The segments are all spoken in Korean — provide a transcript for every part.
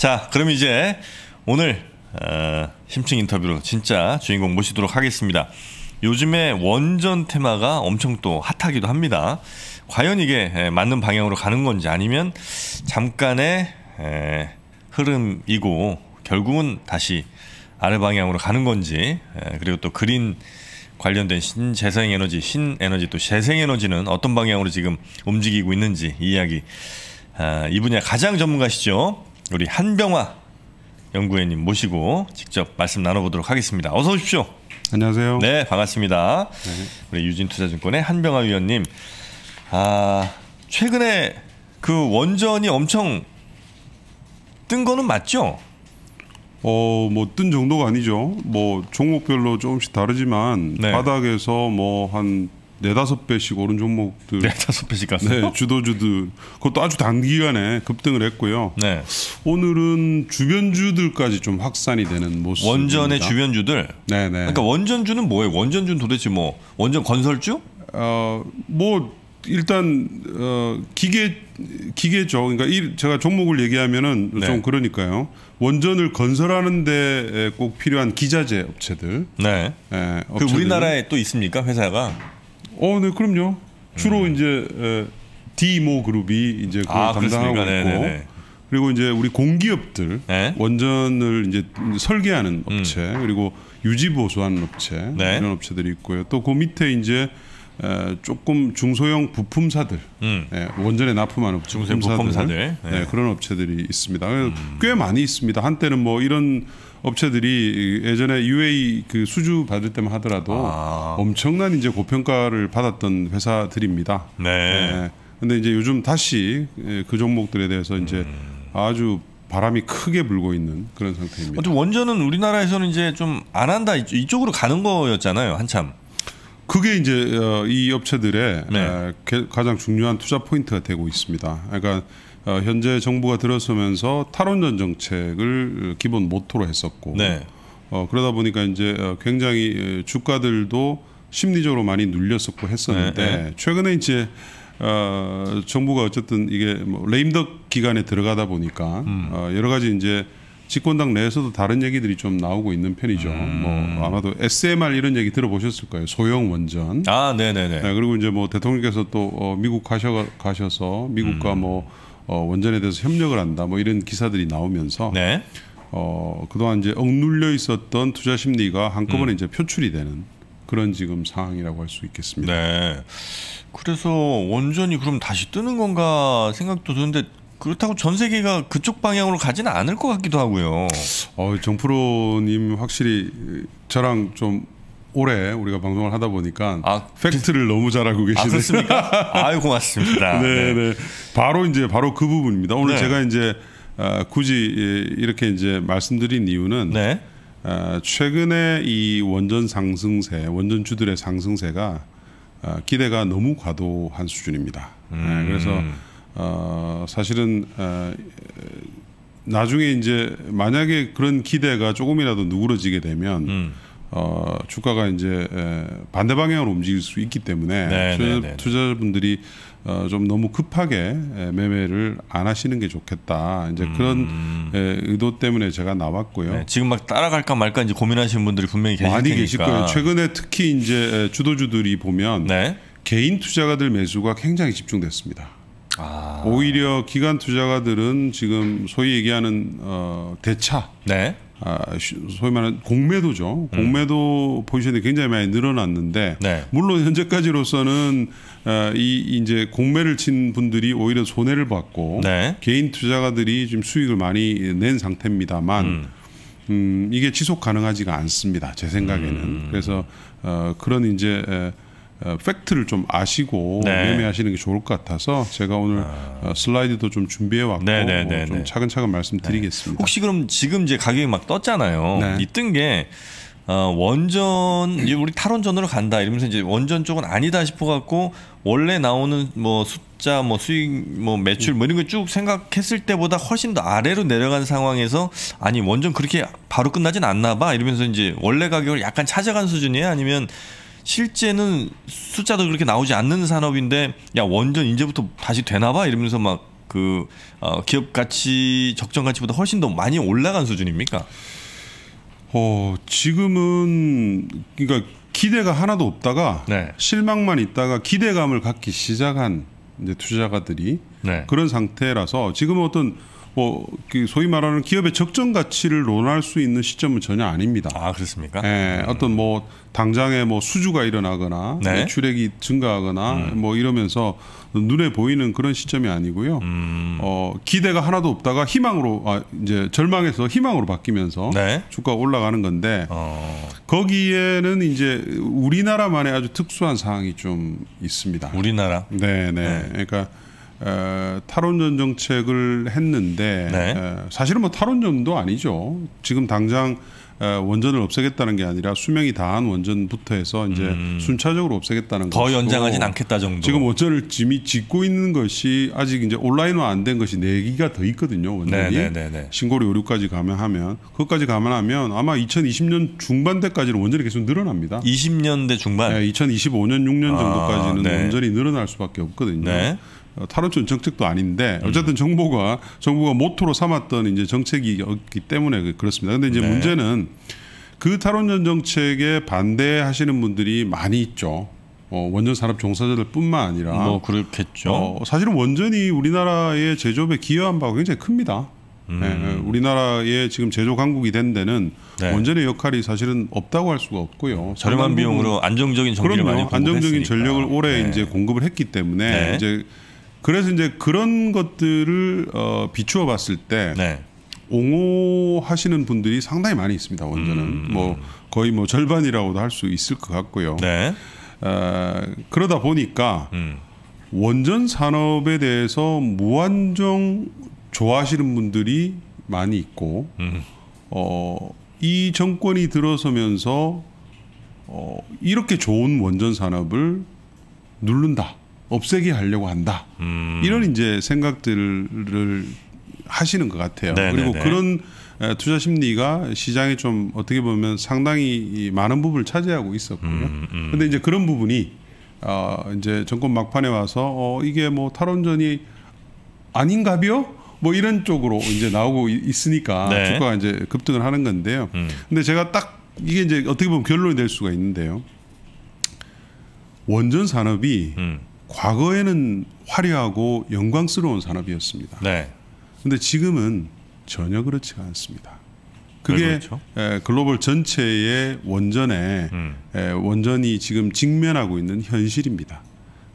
자, 그럼 이제 오늘 어, 심층 인터뷰로 진짜 주인공 모시도록 하겠습니다. 요즘에 원전 테마가 엄청 또 핫하기도 합니다. 과연 이게 맞는 방향으로 가는 건지 아니면 잠깐의 에, 흐름이고 결국은 다시 아래 방향으로 가는 건지 에, 그리고 또 그린 관련된 신재생 에너지, 신에너지 또 재생 에너지는 어떤 방향으로 지금 움직이고 있는지 이 이야기 아, 이 분야 가장 전문가시죠. 우리 한병화 연구위원님 모시고 직접 말씀 나눠보도록 하겠습니다. 어서 오십시오. 안녕하세요. 네, 반갑습니다. 네. 우리 유진투자증권의 한병화 위원님. 아, 최근에 그 원전이 엄청 뜬 거는 맞죠? 어, 뭐 뜬 정도가 아니죠. 뭐 종목별로 조금씩 다르지만 네. 바닥에서 뭐한 네다섯 배씩 오른 종목들 네다섯 배씩 갔어요. 네, 주도주들 그것도 아주 단기간에 급등을 했고요. 네. 오늘은 주변주들까지 좀 확산이 되는 모습. 원전의 주변주들. 네네. 네. 그러니까 원전주는 뭐예요? 원전주는 도대체 뭐 원전 건설주? 어뭐 일단 어 기계 기계죠. 그러니까 이 제가 종목을 얘기하면은 네. 좀 그러니까요. 원전을 건설하는데 꼭 필요한 기자재 업체들. 네. 예, 그 우리나라에 또 있습니까 회사가? 어, 네, 그럼요. 주로 음. 이제 디모 그룹이 이제 그걸 아, 담당하고 그렇습니까? 있고 네네네. 그리고 이제 우리 공기업들 네? 원전을 이제 설계하는 음. 업체 음. 그리고 유지 보수하는 업체 네? 이런 업체들이 있고요. 또 그 밑에 이제 에, 조금 중소형 부품사들 음. 예, 원전에 납품하는 부품사들, 중소형 부품사들 네. 예, 그런 업체들이 있습니다. 음. 꽤 많이 있습니다. 한때는 뭐 이런 업체들이 예전에 UA 그 수주 받을 때만 하더라도 아. 엄청난 이제 고평가를 받았던 회사들입니다. 네. 네. 근데 이제 요즘 다시 예, 그 종목들에 대해서 이제 음. 아주 바람이 크게 불고 있는 그런 상태입니다. 어쨌 원전은 우리나라에서는 이제 좀 안 한다 이쪽으로 가는 거였잖아요 한참. 그게 이제 어, 이 업체들의 네. 가장 중요한 투자 포인트가 되고 있습니다. 그러니까 어, 현재 정부가 들어서면서 탈원전 정책을 어, 기본 모토로 했었고 네. 어, 그러다 보니까 이제 어, 굉장히 주가들도 심리적으로 많이 눌렸었고 했었는데 네, 네. 최근에 이제 어, 정부가 어쨌든 이게 뭐 레임덕 기간에 들어가다 보니까 음. 어, 여러 가지 이제 집권당 내에서도 다른 얘기들이 좀 나오고 있는 편이죠. 음. 뭐 아마도 SMR 이런 얘기 들어보셨을 거예요. 소형 원전. 아, 네네 네, 네. 네, 그리고 이제 뭐 대통령께서 또 어, 미국 가셔 가셔서 미국과 음. 뭐 어, 원전에 대해서 협력을 한다 뭐 이런 기사들이 나오면서 네. 어, 그동안 이제 억눌려 있었던 투자 심리가 한꺼번에 음. 이제 표출이 되는 그런 지금 상황이라고 할 수 있겠습니다. 네. 그래서 원전이 그럼 다시 뜨는 건가 생각도 드는데 그렇다고 전 세계가 그쪽 방향으로 가지는 않을 것 같기도 하고요. 어, 정프로님 확실히 저랑 좀 올해 우리가 방송을 하다 보니까 아, 팩트를 너무 잘하고 아, 계시네요. 아, 아유 고맙습니다. 네, 네. 바로 이제 바로 그 부분입니다. 오늘 네. 제가 이제 어, 굳이 예, 이렇게 이제 말씀드린 이유는 네. 어, 최근에 이 원전 상승세, 원전주들의 상승세가 어, 기대가 너무 과도한 수준입니다. 네, 음. 네, 그래서 어, 사실은 어, 나중에 이제 만약에 그런 기대가 조금이라도 누그러지게 되면 음. 어, 주가가 이제 반대 방향으로 움직일 수 있기 때문에 네네네네. 네, 네, 네. 투자자분들이 어, 좀 너무 급하게 매매를 안 하시는 게 좋겠다. 이제 그런 음. 의도 때문에 제가 나왔고요. 네, 지금 막 따라갈까 말까 이제 고민하시는 분들이 분명히 계실 많이 테니까. 계실 거예요. 최근에 특히 이제 주도주들이 보면 네. 개인 투자가들 매수가 굉장히 집중됐습니다. 아. 오히려 기관 투자가들은 지금 소위 얘기하는 어, 대차 네. 아, 소위 말하는 공매도죠. 음. 공매도 음. 포지션이 굉장히 많이 늘어났는데 네. 물론 현재까지로서는 아, 이 이제 공매를 친 분들이 오히려 손해를 봤고 네. 개인 투자가들이 지금 수익을 많이 낸 상태입니다만 음. 음 이게 지속 가능하지가 않습니다. 제 생각에는. 음. 그래서 어, 그런 이제 에, 어, 팩트를 좀 아시고 네. 매매하시는 게 좋을 것 같아서 제가 오늘 아. 어, 슬라이드도 좀 준비해 왔고 네, 네, 네, 좀 네. 차근차근 말씀드리겠습니다. 혹시 그럼 지금 이제 가격이 막 떴잖아요. 이 뜬게 어, 원전 우리 탈원전으로 간다 이러면서 이제 원전 쪽은 아니다 싶어 갖고 원래 나오는 뭐 숫자 뭐 수익 뭐 매출 뭐 이런 거 쭉 생각했을 때보다 훨씬 더 아래로 내려간 상황에서 아니 원전 그렇게 바로 끝나진 않나 봐 이러면서 이제 원래 가격을 약간 찾아간 수준이에요 아니면 실제는 숫자도 그렇게 나오지 않는 산업인데 야 원전 이제부터 다시 되나봐 이러면서 막그 어, 기업 가치 적정 가치보다 훨씬 더 많이 올라간 수준입니까? 어 지금은 그러니까 기대가 하나도 없다가 네. 실망만 있다가 기대감을 갖기 시작한 이제 투자가들이 네. 그런 상태라서 지금 어떤 뭐 그 소위 말하는 기업의 적정 가치를 논할 수 있는 시점은 전혀 아닙니다. 아 그렇습니까? 예, 음. 어떤 뭐 당장에 뭐 수주가 일어나거나 뭐 네? 매출액이 증가하거나 음. 뭐 이러면서 눈에 보이는 그런 시점이 아니고요. 음. 어, 기대가 하나도 없다가 희망으로 아, 이제 절망에서 희망으로 바뀌면서 네? 주가 올라가는 건데 어. 거기에는 이제 우리나라만의 아주 특수한 상황이 좀 있습니다. 우리나라. 네, 네. 네. 그러니까. 에, 탈원전 정책을 했는데 네. 어, 사실은 뭐 탈원전도 아니죠. 지금 당장 에, 원전을 없애겠다는 게 아니라 수명이 다한 원전부터 해서 이제 음. 순차적으로 없애겠다는 더 연장하진 않겠다 정도. 지금 원전을 이 짓고 있는 것이 아직 이제 온라인화 안 된 것이 네 기가 더 있거든요. 원전이 네네네네. 신고리 오류까지 감안하면 그것까지 감안하면 아마 2020년 중반 때까지는 원전이 계속 늘어납니다. 20년대 중반. 네, 2025년 6년 아, 정도까지는 아, 네. 원전이 늘어날 수밖에 없거든요. 네. 어, 탈원전 정책도 아닌데 음. 어쨌든 정부가 정부가 모토로 삼았던 이제 정책이었기 때문에 그, 그렇습니다. 근데 이제 네. 문제는 그 탈원전 정책에 반대하시는 분들이 많이 있죠. 어, 원전 산업 종사자들뿐만 아니라 뭐 그렇겠죠. 어, 사실은 원전이 우리나라의 제조업에 기여한 바가 굉장히 큽니다. 음. 네, 네, 우리나라의 지금 제조 강국이 된 데는 네. 원전의 역할이 사실은 없다고 할 수가 없고요. 음. 저렴한 비용으로 안정적인 전기를 그럼요, 많이 공급했으니까. 안정적인 전력을 오래 네. 이제 공급을 했기 때문에 네. 이제 그래서 이제 그런 것들을 어, 비추어 봤을 때 네. 옹호하시는 분들이 상당히 많이 있습니다. 원전은 음. 음. 뭐 거의 뭐 절반이라고도 할 수 있을 것 같고요. 네. 어, 그러다 보니까 음. 원전 산업에 대해서 무한정 좋아하시는 분들이 많이 있고 음. 어, 이 정권이 들어서면서 어, 이렇게 좋은 원전 산업을 누른다. 없애게 하려고 한다. 음. 이런 이제 생각들을 하시는 것 같아요. 네네네. 그리고 네, 네. 그런 투자 심리가 시장에 좀 어떻게 보면 상당히 많은 부분을 차지하고 있었고요. 음, 음. 데 이제 그런 부분이 어, 이제 정권 막판에 와서 어, 이게 뭐 탈원전이 아닌가요뭐 이런 쪽으로 이제 나오고 있으니까 네. 주가가 이제 급등을 하는 건데요. 음. 근데 제가 딱 이게 이제 어떻게 보면 결론이 될 수가 있는데요. 원전 산업이 음. 과거에는 화려하고 영광스러운 산업이었습니다. 그런데 네. 지금은 전혀 그렇지 않습니다. 그게 그렇죠? 글로벌 전체의 원전에 음. 원전이 지금 직면하고 있는 현실입니다.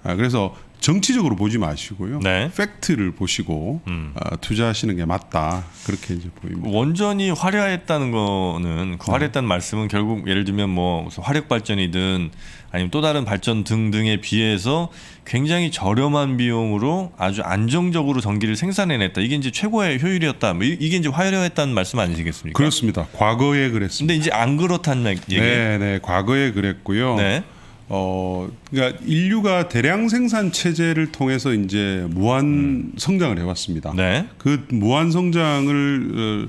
아, 그래서 정치적으로 보지 마시고요. 네. 팩트를 보시고 음. 어, 투자하시는 게 맞다. 그렇게 이제 보입니다. 그 원전이 화려했다는 거는 그 네. 화려했다는 어. 말씀은 결국 예를 들면 뭐 화력 발전이든 아니면 또 다른 발전 등등에 비해서 굉장히 저렴한 비용으로 아주 안정적으로 전기를 생산해냈다. 이게 이제 최고의 효율이었다. 뭐 이게 이제 화려했다는 말씀 아니시겠습니까? 그렇습니다. 과거에 그랬습니다. 근데 이제 안 그렇다는 얘기. 네, 네. 과거에 그랬고요. 네. 어 그러니까 인류가 대량 생산 체제를 통해서 이제 무한 음. 성장을 해왔습니다. 네. 그 무한 성장을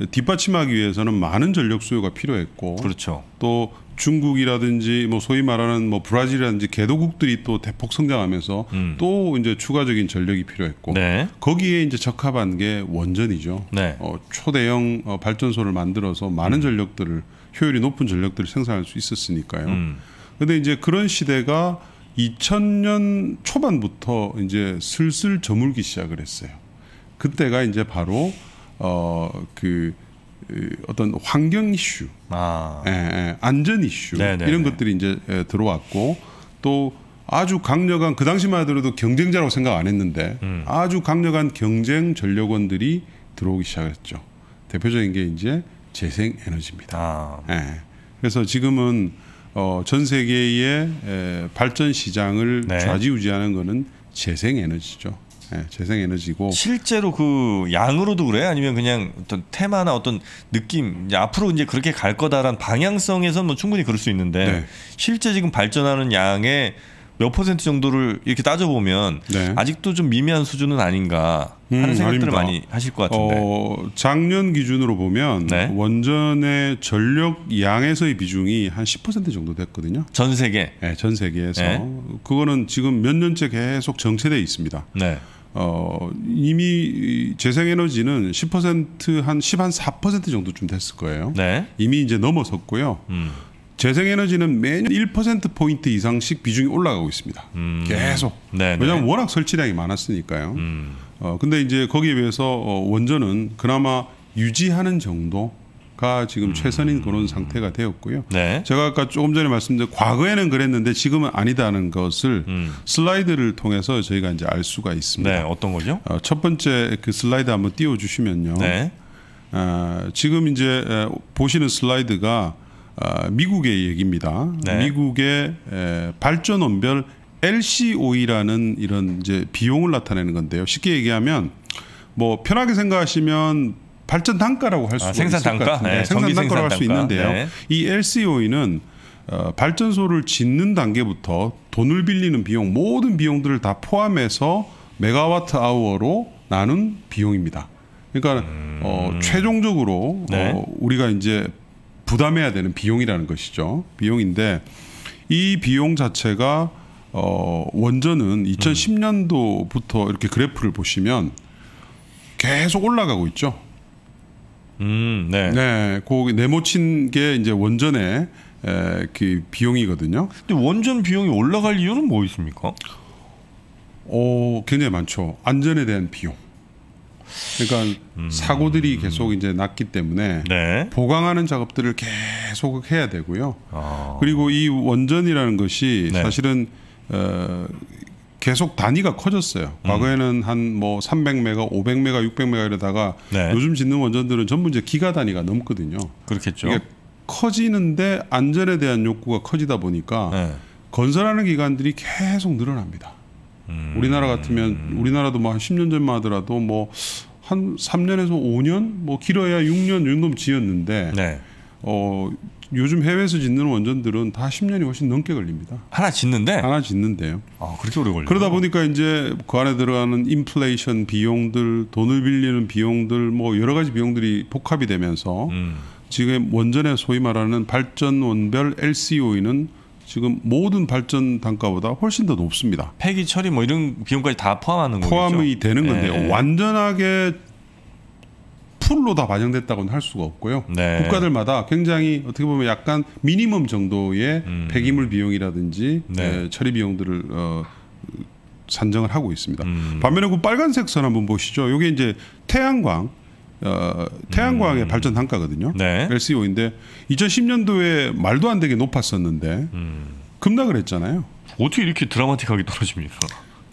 어, 뒷받침하기 위해서는 많은 전력 수요가 필요했고, 그렇죠. 또 중국이라든지 뭐 소위 말하는 뭐 브라질이라든지 개도국들이 또 대폭 성장하면서 음. 또 이제 추가적인 전력이 필요했고 네. 거기에 이제 적합한 게 원전이죠. 네. 어, 초대형 어, 발전소를 만들어서 많은 음. 전력들을 효율이 높은 전력들을 생산할 수 있었으니까요. 음. 근데 이제 그런 시대가 2000년 초반부터 이제 슬슬 저물기 시작을 했어요. 그때가 이제 바로 어 그 어떤 환경 이슈, 아. 예, 예, 안전 이슈 네네네. 네, 이런 네. 것들이 이제 예, 들어왔고 또 아주 강력한 그 당시만 하더라도 경쟁자라고 생각 안 했는데 음. 아주 강력한 경쟁 전력원들이 들어오기 시작했죠. 대표적인 게 이제 재생 에너지입니다. 아. 예. 그래서 지금은 어, 전 세계의 에, 발전 시장을 네. 좌지우지하는 거는 재생 에너지죠. 네, 재생 에너지고 실제로 그 양으로도 그래 아니면 그냥 어떤 테마나 어떤 느낌 이제 앞으로 이제 그렇게 갈 거다란 방향성에서 는뭐 충분히 그럴 수 있는데 네. 실제 지금 발전하는 양의 몇 퍼센트 정도를 이렇게 따져보면 네. 아직도 좀 미미한 수준은 아닌가 하는 음, 생각들을 아닙니다. 많이 하실 것 같은데 어, 작년 기준으로 보면 네. 원전의 전력 양에서의 비중이 한 10% 정도 됐거든요. 전 세계. 네, 전 세계에서 네. 그거는 지금 몇 년째 계속 정체돼 있습니다. 네. 어, 이미 재생에너지는 10%한 10한 4% 정도쯤 됐을 거예요. 네. 이미 이제 넘어섰고요. 음. 재생에너지는 매년 1%포인트 이상씩 비중이 올라가고 있습니다. 음. 계속. 네네. 네. 왜냐하면 워낙 설치량이 많았으니까요. 음. 어, 근데 이제 거기에 비해서 어, 원전은 그나마 유지하는 정도가 지금 음. 최선인 그런 상태가 되었고요. 네. 제가 아까 조금 전에 말씀드린 과거에는 그랬는데 지금은 아니다는 것을 음. 슬라이드를 통해서 저희가 이제 알 수가 있습니다. 네, 어떤 거죠? 어, 첫 번째 그 슬라이드 한번 띄워주시면요. 네. 아, 지금 이제 보시는 슬라이드가 어, 미국의 얘기입니다. 네. 미국의 발전원별 LCOE라는 이런 이제 비용을 나타내는 건데요. 쉽게 얘기하면 뭐 편하게 생각하시면 발전 단가라고 할수 아, 생산 단가? 네, 생산 단가라고 할 수 있는데요. 네. 이 LCOE는 어, 발전소를 짓는 단계부터 돈을 빌리는 비용 모든 비용들을 다 포함해서 메가와트 아워로 나눈 비용입니다. 그러니까 어, 음... 어, 최종적으로 네. 어, 우리가 이제 부담해야 되는 비용이라는 것이죠. 비용인데 이 비용 자체가 어, 원전은 2010년도부터 이렇게 그래프를 보시면 계속 올라가고 있죠. 음, 네. 네, 그 네모친 게 이제 원전의 에, 그 비용이거든요. 근데 원전 비용이 올라갈 이유는 뭐 있습니까? 어, 굉장히 많죠. 안전에 대한 비용. 그러니까 음. 사고들이 계속 이제 났기 때문에 네. 보강하는 작업들을 계속 해야 되고요. 아. 그리고 이 원전이라는 것이 네. 사실은 어, 계속 단위가 커졌어요. 음. 과거에는 한 뭐 300메가, 500메가, 600메가 이러다가 네. 요즘 짓는 원전들은 전부 이제 기가 단위가 넘거든요. 그렇겠죠. 이게 커지는데 안전에 대한 욕구가 커지다 보니까 네. 건설하는 기관들이 계속 늘어납니다. 음. 우리나라 같으면 우리나라도 뭐 한 10년 전만 하더라도 뭐 한 3년에서 5년 뭐 길어야 6년 연금 지었는데 네. 어 요즘 해외에서 짓는 원전들은 다 10년이 훨씬 넘게 걸립니다. 하나 짓는데? 하나 짓는데요. 아, 그렇게 오래 걸려. 그러다 보니까 이제 그 안에 들어가는 인플레이션 비용들, 돈을 빌리는 비용들, 뭐 여러 가지 비용들이 복합이 되면서 음. 지금 원전의 소위 말하는 발전 원별 LCOE는 지금 모든 발전 단가보다 훨씬 더 높습니다. 폐기 처리 뭐 이런 비용까지 다 포함하는 거죠. 포함이 되는 네. 건데 예. 완전하게 풀로 다 반영됐다고는 할 수가 없고요. 네. 국가들마다 굉장히 어떻게 보면 약간 미니멈 정도의 음. 폐기물 비용이라든지 네. 에, 예, 처리 비용들을 어, 산정을 하고 있습니다. 음. 반면에 그 빨간색 선 한번 보시죠. 이게 이제 태양광 어, 태양광의 음. 발전 단가거든요. 네. LCO인데 2010년도에 말도 안 되게 높았었는데 음. 급락을 했잖아요. 어떻게 이렇게 드라마틱하게 떨어집니까?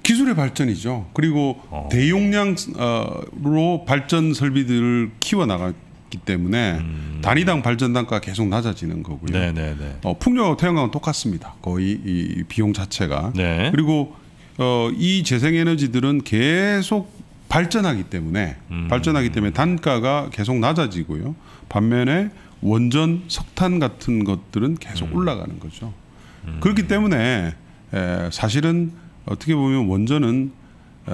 기술의 발전이죠. 그리고 어. 대용량로 발전 설비들을 키워 나갔기 때문에 음. 단위당 발전 단가 계속 낮아지는 거고요. 네네네. 네, 네. 어, 풍력 태양광은 똑같습니다. 거의 이 비용 자체가. 네. 그리고 어, 이 재생에너지들은 계속 발전하기 때문에 음. 발전하기 때문에 단가가 계속 낮아지고요. 반면에 원전 석탄 같은 것들은 계속 음. 올라가는 거죠. 음. 그렇기 때문에 에, 사실은 어떻게 보면 원전은 에,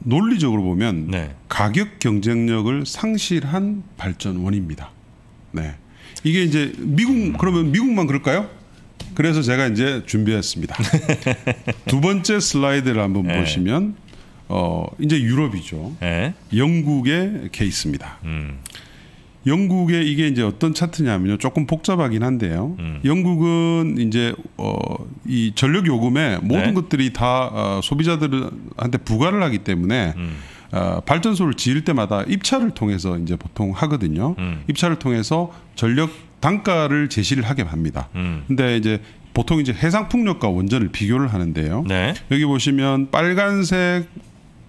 논리적으로 보면 네. 가격 경쟁력을 상실한 발전원입니다. 네. 이게 이제 미국 음. 그러면 미국만 그럴까요? 그래서 제가 이제 준비했습니다. 두 번째 슬라이드를 한번 네. 보시면 어 이제 유럽이죠. 에? 네. 영국의 케이스입니다. 음. 영국의 이게 이제 어떤 차트냐면요. 조금 복잡하긴 한데요. 음. 영국은 이제 어이 전력 요금에 네. 모든 네? 것들이 다 어, 소비자들한테 부과를 하기 때문에 음. 어, 발전소를 지을 때마다 입찰을 통해서 이제 보통 하거든요. 음. 입찰을 통해서 전력 단가를 제시를 하게 합니다. 음. 근데 이제 보통 이제 해상풍력과 원전을 비교를 하는데요. 네? 여기 보시면 빨간색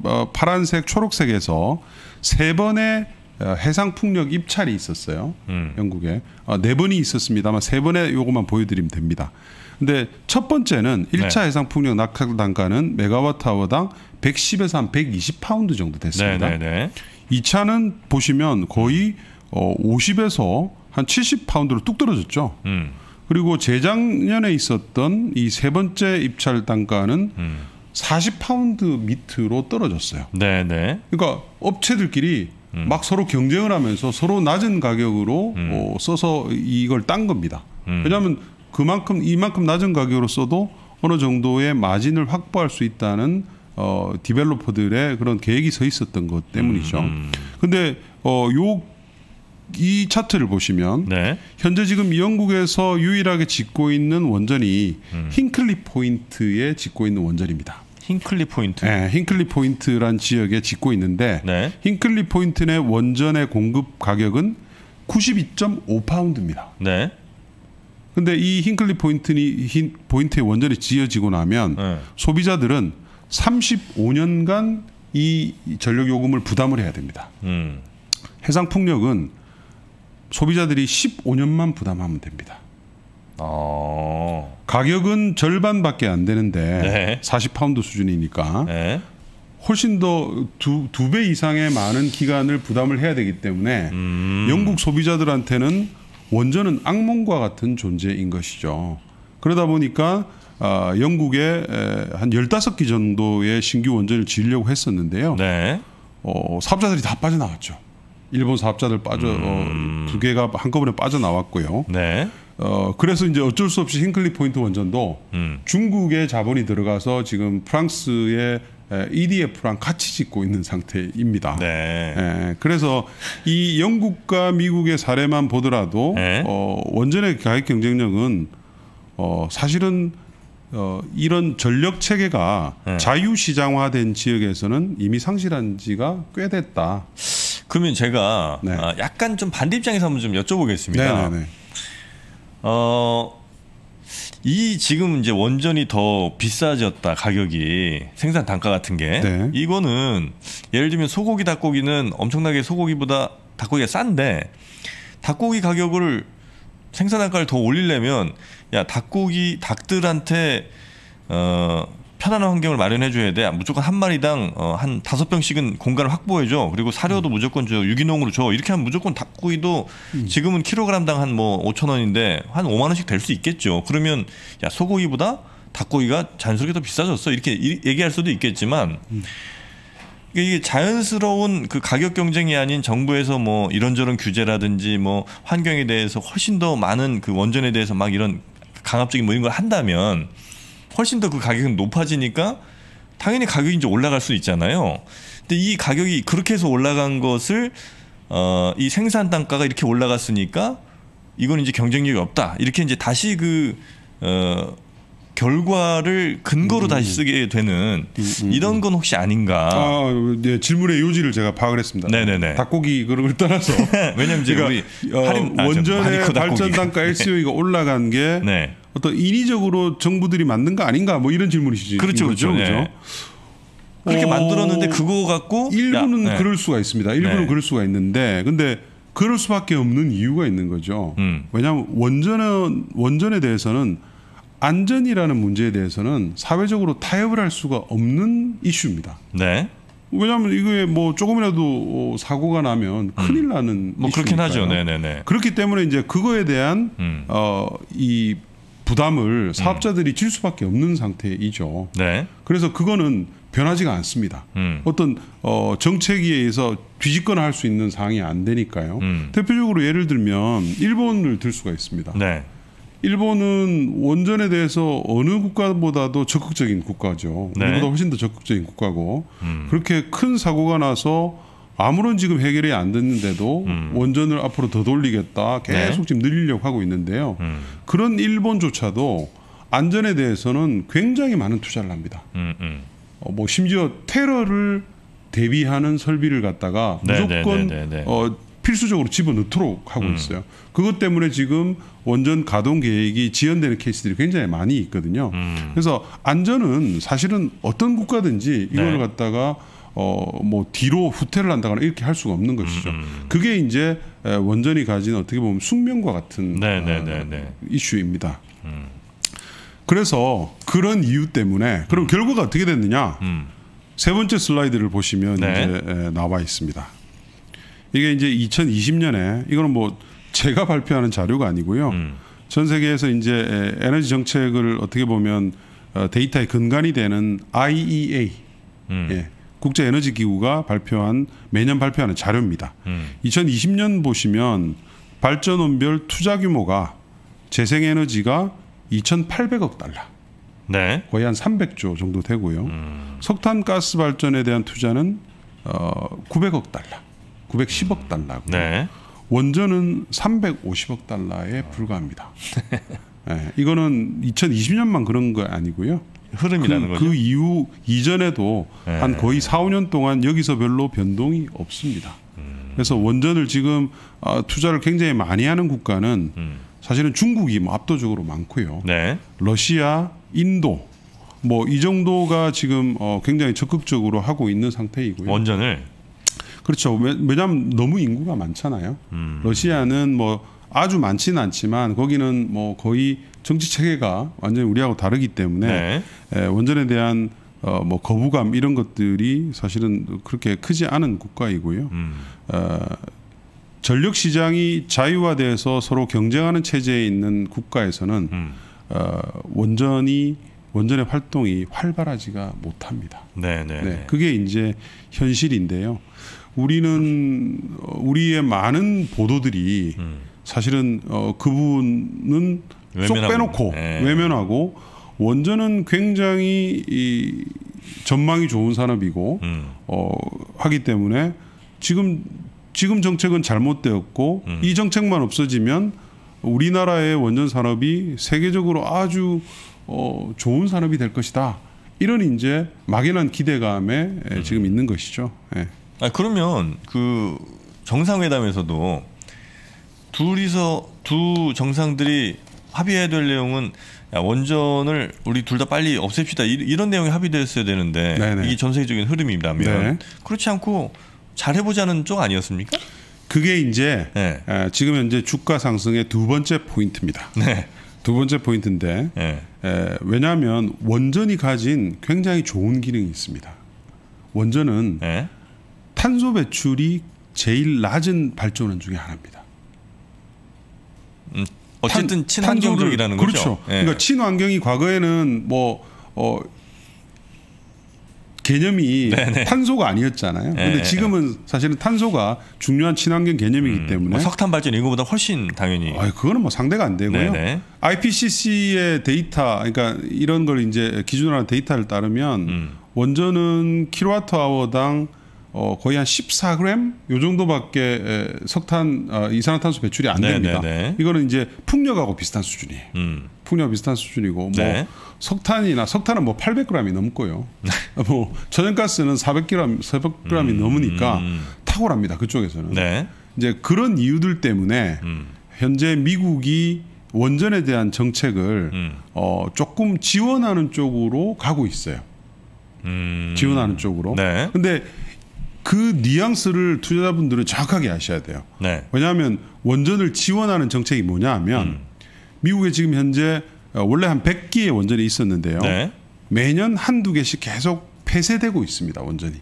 어, 파란색 초록색에서 세 번의 어, 해상 풍력 입찰이 있었어요. 음. 영국에 아, 네 번이 있었습니다만 세 번의 요것만 보여드리면 됩니다. 근데 첫 번째는 일차 네. 해상 풍력 낙하 단가는 메가와트 타워당 110에서 한120 파운드 정도 됐습니다. 네, 네, 네. 이차는 보시면 거의 어, 50에서 한70 파운드로 뚝 떨어졌죠. 음. 그리고 재작년에 있었던 이 세 번째 입찰 단가는 음. 40파운드 밑으로 떨어졌어요. 네, 네. 그러니까 업체들끼리 음. 막 서로 경쟁을 하면서 서로 낮은 가격으로 음. 어, 써서 이걸 딴 겁니다. 음. 왜냐하면 그만큼 이만큼 낮은 가격으로 써도 어느 정도의 마진을 확보할 수 있다는 어, 디벨로퍼들의 그런 계획이 서 있었던 것 때문이죠. 음, 음. 근데 어, 요이 차트를 보시면 네. 현재 지금 영국에서 유일하게 짓고 있는 원전이 음. 힌클리 포인트에 짓고 있는 원전입니다. 힌클리 포인트. 네, 힌클리 포인트란 지역에 짓고 있는데 네. 힌클리 포인트 내 원전의 공급 가격은 92.5 파운드입니다. 네. 근데 이 힌클리 포인트니 힌, 포인트의 원전이 지어지고 나면 네. 소비자들은 35년간 이 전력 요금을 부담을 해야 됩니다. 음. 해상 풍력은 소비자들이 15년만 부담하면 됩니다. 어... 가격은 절반밖에 안 되는데 네. 40파운드 수준이니까 네. 훨씬 더 두배 두 이상의 많은 기간을 부담을 해야 되기 때문에 음... 영국 소비자들한테는 원전은 악몽과 같은 존재인 것이죠. 그러다 보니까 어, 영국에 한 15기 정도의 신규 원전을 지으려고 했었는데요. 네. 어, 사업자들이 다 빠져나갔죠. 일본 사업자들 빠져 어, 음. 어, 두 개가 한꺼번에 빠져 나왔고요. 네. 어 그래서 이제 어쩔 수 없이 힌클리 포인트 원전도 음. 중국의 자본이 들어가서 지금 프랑스의 EDF랑 같이 짓고 있는 상태입니다. 네. 예, 그래서 이 영국과 미국의 사례만 보더라도 네. 어, 원전의 가격 경쟁력은 어, 사실은 어, 이런 전력 체계가 네. 자유시장화된 지역에서는 이미 상실한 지가 꽤 됐다. 그러면 제가 네. 아, 약간 좀 반대 입장에서 한번 좀 여쭤보겠습니다. 네네네. 네, 네. 어, 이 지금 이제 원전이 더 비싸졌다 가격이 생산 단가 같은 게 네. 이거는 예를 들면 소고기 닭고기는 엄청나게 소고기보다 닭고기가 싼데 닭고기 가격을 생산 단가를 더 올리려면 야 닭고기 닭들한테 어 편안한 환경을 마련해 줘야 돼. 무조건 한 마리당 어, 한 다섯 병씩은 공간을 확보해 줘. 그리고 사료도 음. 무조건 줘. 유기농으로 줘. 이렇게 하면 무조건 닭구이도 음. 지금은 킬로그램당 한 뭐오천 원인데 한오만 원씩 될 수 있겠죠. 그러면 야 소고기보다 닭고기가 자연스럽게 더 비싸졌어. 이렇게 얘기할 수도 있겠지만 음. 이게 자연스러운 그 가격 경쟁이 아닌 정부에서 뭐 이런저런 규제라든지 뭐 환경에 대해서 훨씬 더 많은 그 원전에 대해서 막 이런 강압적인 뭐 이런 걸 한다면 훨씬 더 그 가격은 높아지니까 당연히 가격이 이제 올라갈 수 있잖아요. 근데 이 가격이 그렇게 해서 올라간 것을 어, 이 생산 단가가 이렇게 올라갔으니까 이건 이제 경쟁력이 없다. 이렇게 이제 다시 그 어, 결과를 근거로 음. 음 다시 음. 쓰게 되는 음, 음. 이런 건 혹시 아닌가? 아, 네, 질문의 요지를 제가 파악을 했습니다. 네네네. 닭고기 그룹을 떠나서 왜냐면 지금 그러니까 어, 할인, 아, 원전의 발전 단가 LCOE가 올라간 게 네. 어떤 인위적으로 정부들이 만든 거 아닌가 뭐 이런 질문이시죠. 그렇죠, 그렇죠. 그렇죠. 네. 그렇게 어, 만들었는데 그거 갖고 일부는 야, 네. 그럴 수가 있습니다. 일부는 네. 그럴 수가 있는데 근데 그럴 수밖에 없는 이유가 있는 거죠. 음. 왜냐하면 원전은 원전에 대해서는 안전이라는 문제에 대해서는 사회적으로 타협을 할 수가 없는 이슈입니다. 네. 왜냐하면 이게 뭐 조금이라도 어, 사고가 나면 음. 큰일 나는 음. 뭐 이슈니까요. 그렇긴 하죠. 네네네. 네, 네. 그렇기 때문에 이제 그거에 대한 음. 어이 부담을 음. 사업자들이 음. 질 수밖에 없는 상태이죠. 네. 그래서 그거는 변하지가 않습니다. 음. 어떤 어, 정책에 의해서 뒤집거나 할 수 있는 사항이 안 되니까요. 음. 대표적으로 예를 들면 일본을 들 수가 있습니다. 네. 일본은 원전에 대해서 어느 국가보다도 적극적인 국가죠. 네. 우리보다 훨씬 더 적극적인 국가고 음. 그렇게 큰 사고가 나서 아무런 지금 해결이 안 됐는데도 음. 원전을 앞으로 더 돌리겠다 계속 네. 지금 늘리려고 하고 있는데요. 음. 그런 일본조차도 안전에 대해서는 굉장히 많은 투자를 합니다. 음, 음. 어, 뭐 심지어 테러를 대비하는 설비를 갖다가 네, 무조건 네, 네, 네, 네. 어, 필수적으로 집어넣도록 하고 음. 있어요. 그것 때문에 지금 원전 가동 계획이 지연되는 케이스들이 굉장히 많이 있거든요. 음. 그래서 안전은 사실은 어떤 국가든지 이걸 갖다가 어뭐 뒤로 후퇴를 한다거나 이렇게 할 수가 없는 것이죠. 음. 음. 그게 이제 원전이 가진 어떻게 보면 숙명과 같은 어, 이슈입니다. 음. 그래서 그런 이유 때문에 그럼 음. 결과가 어떻게 됐느냐? 음. 세 번째 슬라이드를 보시면 네. 이제 나와 있습니다. 이게 이제 2020년에 이거는 뭐 제가 발표하는 자료가 아니고요. 음. 전 세계에서 이제 에너지 정책을 어떻게 보면 어, 데이터의 근간이 되는 IEA 예. 국제에너지기구가 발표한 매년 발표하는 자료입니다. 음. 2020년 보시면 발전원별 투자 규모가 재생에너지가 2,800억 달러. 네. 거의 한 300조 정도 되고요. 음. 석탄가스 발전에 대한 투자는 어, 900억 달러, 910억 달러고 네. 원전은 350억 달러에 불과합니다. 네, 이거는 2020년만 그런 거 아니고요. 흐름이라는 그, 거죠. 그 이후 이전에도 네. 한 거의 4, 5년 동안 여기서 별로 변동이 없습니다. 음. 그래서 원전을 지금 아, 투자를 굉장히 많이 하는 국가는 음. 사실은 중국이 뭐 압도적으로 많고요. 네. 러시아, 인도 뭐 이 정도가 지금 어, 굉장히 적극적으로 하고 있는 상태이고요. 원전을 그렇죠. 왜냐하면 너무 인구가 많잖아요. 음. 러시아는 뭐 아주 많지는 않지만 거기는 뭐 거의 정치 체계가 완전히 우리하고 다르기 때문에 네. 원전에 대한 어, 뭐 거부감 이런 것들이 사실은 그렇게 크지 않은 국가이고요. 음. 어, 전력 시장이 자유화돼서 서로 경쟁하는 체제에 있는 국가에서는 음. 어, 원전이 원전의 활동이 활발하지가 못합니다. 네네. 네, 네, 네, 그게 이제 현실인데요. 우리는 어, 우리의 많은 보도들이 음. 사실은 어, 그분은 외면하고. 쏙 빼놓고 네. 외면하고 원전은 굉장히 이 전망이 좋은 산업이고 음. 어, 하기 때문에 지금 지금 정책은 잘못되었고 음. 이 정책만 없어지면 우리나라의 원전 산업이 세계적으로 아주 어, 좋은 산업이 될 것이다. 이런 이제 막연한 기대감에 예, 음. 지금 있는 것이죠. 예. 아 그러면 그 정상회담에서도 둘이서 두 정상들이 합의해야 될 내용은 야, 원전을 우리 둘 다 빨리 없앱시다 이, 런 내용이 합의됐어야 되는데 네네. 이게 전 세계적인 흐름이라면 네. 그렇지 않고 잘 해보자는 쪽 아니었습니까? 그게 이제 네. 에, 지금 현재 주가 상승의 두 번째 포인트입니다. 네. 두 번째 포인트인데 네. 에, 왜냐하면 원전이 가진 굉장히 좋은 기능이 있습니다. 원전은 네. 탄소 배출이 제일 낮은 발전원 중의 하나입니다. 음, 어쨌든 친환경적이라는 거죠. 그렇죠. 예. 그러니까 친환경이 과거에는 뭐 어, 개념이 네네. 탄소가 아니었잖아요. 네네. 근데 예, 예, 예. 지금은 사실은 탄소가 중요한 친환경 개념이기 음, 때문에 뭐 석탄 발전 이거보다 훨씬 당연히. 아, 그거는 뭐 상대가 안 되고요. 네네. IPCC의 데이터, 그러니까 이런 걸 이제 기준으로 한 데이터를 따르면 음. 원전은 킬로와트아워당 어, 거의 한 14g 요 정도밖에 석탄 어, 이산화탄소 배출이 안 네, 됩니다. 네네네. 네. 이거는 이제 풍력하고 비슷한 수준이에요. 음. 풍력 비슷한 수준이고 뭐 네. 뭐 석탄이나 석탄은 뭐 800g이 넘고요. 네. 뭐 천연가스는 400g, 400g이 음. 넘으니까 탁월합니다. 그쪽에서는. 네. 이제 그런 이유들 때문에 음. 현재 미국이 원전에 대한 정책을 음. 어, 조금 지원하는 쪽으로 가고 있어요. 음. 지원하는 쪽으로. 네. 근데 그 뉘앙스를 투자자분들은 정확하게 아셔야 돼요. 네. 왜냐하면 원전을 지원하는 정책이 뭐냐 하면 음. 미국에 지금 현재 어, 원래 한 100개의 원전이 있었는데요. 네. 매년 한두 개씩 계속 폐쇄되고 있습니다. 원전이.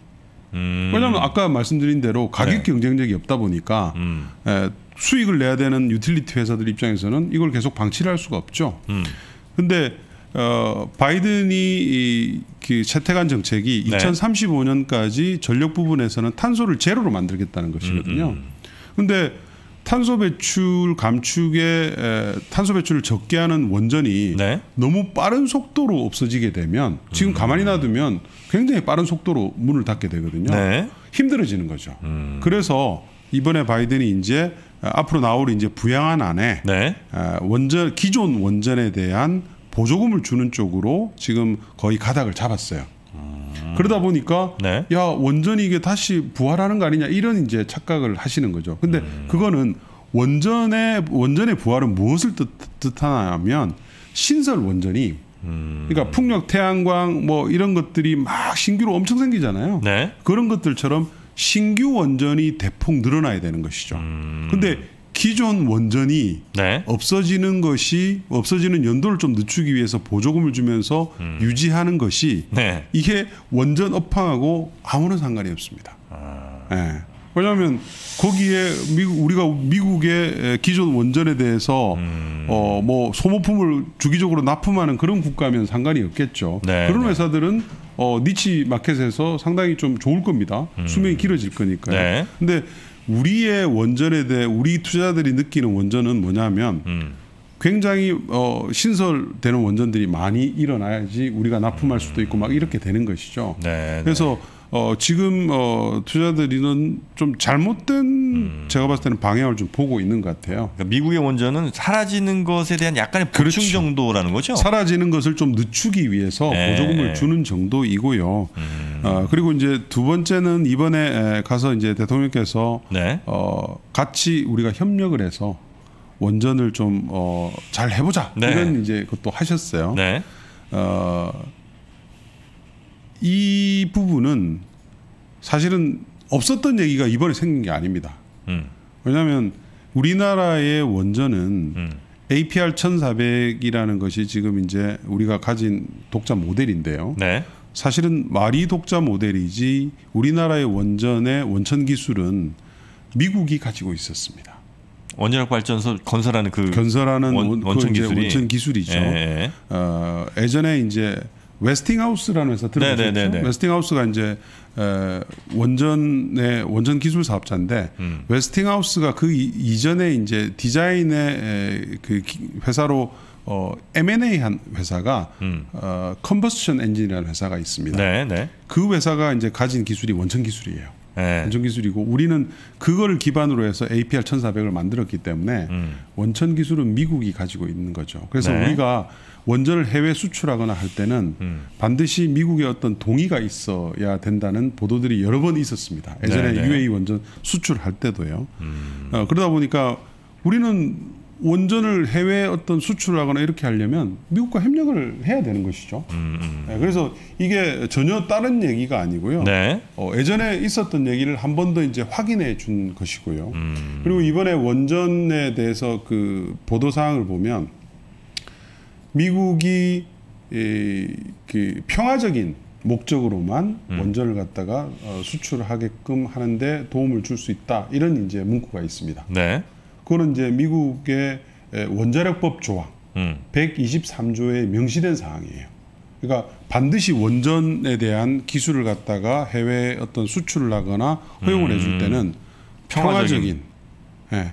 음. 왜냐하면 아까 말씀드린 대로 가격 네. 경쟁력이 없다 보니까 음. 에, 수익을 내야 되는 유틸리티 회사들 입장에서는 이걸 계속 방치를 할 수가 없죠. 음. 근데 어, 바이든이 이 특채택한 정책이 네. 2035년까지 전력 부분에서는 탄소를 제로로 만들겠다는 것이거든요. 그런데 음, 음. 탄소 배출 감축에 탄소 배출을 적게 하는 원전이 네? 너무 빠른 속도로 없어지게 되면 지금 가만히 음. 놔두면 굉장히 빠른 속도로 문을 닫게 되거든요. 네? 힘들어지는 거죠. 음. 그래서 이번에 바이든이 이제 앞으로 나올 이제 부양안 안에 네? 원전 기존 원전에 대한 보조금을 주는 쪽으로 지금 거의 가닥을 잡았어요. 음. 그러다 보니까 네. 야 원전이 이게 다시 부활하는 거 아니냐 이런 이제 착각을 하시는 거죠. 근데 음. 그거는 원전의 원전의 부활은 무엇을 뜻, 뜻 하냐면 신설 원전이 음. 그러니까 풍력 태양광 뭐 이런 것들이 막 신규로 엄청 생기잖아요. 네. 그런 것들처럼 신규 원전이 대폭 늘어나야 되는 것이죠. 음. 근데 기존 원전이 네. 없어지는 것이 없어지는 연도를 좀 늦추기 위해서 보조금을 주면서 음. 유지하는 것이 네. 이게 원전 업황하고 아무런 상관이 없습니다. 아. 네. 왜냐하면 거기에 미국 우리가 미국의 기존 원전에 대해서 음. 어뭐 소모품을 주기적으로 납품하는 그런 국가면 상관이 없겠죠. 네, 그런 네. 회사들은 어 니치 마켓에서 상당히 좀 좋을 겁니다. 음. 수명이 길어질 거니까요. 네. 근데 우리의 원전에 대해 우리 투자자들이 느끼는 원전은 뭐냐면 음. 굉장히 어, 신설되는 원전들이 많이 일어나야지 우리가 납품할 수도 있고 막 이렇게 되는 것이죠. 네, 네. 그래서 네. 어, 지금 어, 투자들이는 좀 잘못된 음. 제가 봤을 때는 방향을 좀 보고 있는 것 같아요. 그러니까 미국의 원전은 사라지는 것에 대한 약간의 보충 그렇죠. 정도라는 거죠. 사라지는 것을 좀 늦추기 위해서 네. 보조금을 주는 정도이고요. 음. 어, 그리고 이제 두 번째는 이번에 가서 이제 대통령께서 네. 어, 같이 우리가 협력을 해서 원전을 좀잘 어, 해보자 네. 이런 이제 그것도 하셨어요. 네. 어, 이 부분은 사실은 없었던 얘기가 이번에 생긴 게 아닙니다. 음. 왜냐하면 우리나라의 원전은 음. APR 1400이라는 것이 지금 이제 우리가 가진 독자 모델인데요. 네. 사실은 말이 독자 모델이지 우리나라의 원전의 원천 기술은 미국이 가지고 있었습니다. 원자력 발전소 건설하는 그 건설하는 원, 그 원천 기술이 원천 기술이죠. 예. 예, 예. 어, 예전에 이제 웨스팅하우스라는 회사 들어보셨죠? 웨스팅하우스가 이제 에, 원전의 원전 기술 사업자인데 음. 웨스팅하우스가 그 이, 전에 이제 디자인의 에, 그 회사로 어, M&A 한 회사가 음. 어, 컨버스션 엔진이라는 회사가 있습니다. 네네. 네. 그 회사가 이제 가진 기술이 원천 기술이에요. 네. 예. 원천 기술이고 우리는 그걸 기반으로 해서 APR 1400을 만들었기 때문에 음. 원천 기술은 미국이 가지고 있는 거죠. 그래서 네. 우리가 원전을 해외 수출하거나 할 때는 음. 반드시 미국의 어떤 동의가 있어야 된다는 보도들이 여러 번 있었습니다. 예전에 네네. UAE 네. 원전 수출할 때도요. 음. 어, 그러다 보니까 우리는 원전을 해외 어떤 수출하거나 이렇게 하려면 미국과 협력을 해야 되는 것이죠. 음, 음. 네, 그래서 이게 전혀 다른 얘기가 아니고요. 네. 어, 예전에 있었던 얘기를 한 번 더 이제 확인해 준 것이고요. 음. 그리고 이번에 원전에 대해서 그 보도 사항을 보면 미국이 이, 그 평화적인 목적으로만 음. 원전을 갖다가 어, 수출하게끔 하는데 도움을 줄 수 있다 이런 이제 문구가 있습니다. 네. 그거는 이제 미국의 원자력법 조항 음. 123조에 명시된 사항이에요. 그러니까 반드시 원전에 대한 기술을 갖다가 해외 어떤 수출을 하거나 허용을 음. 해줄 때는 평화적인, 평화적인 예,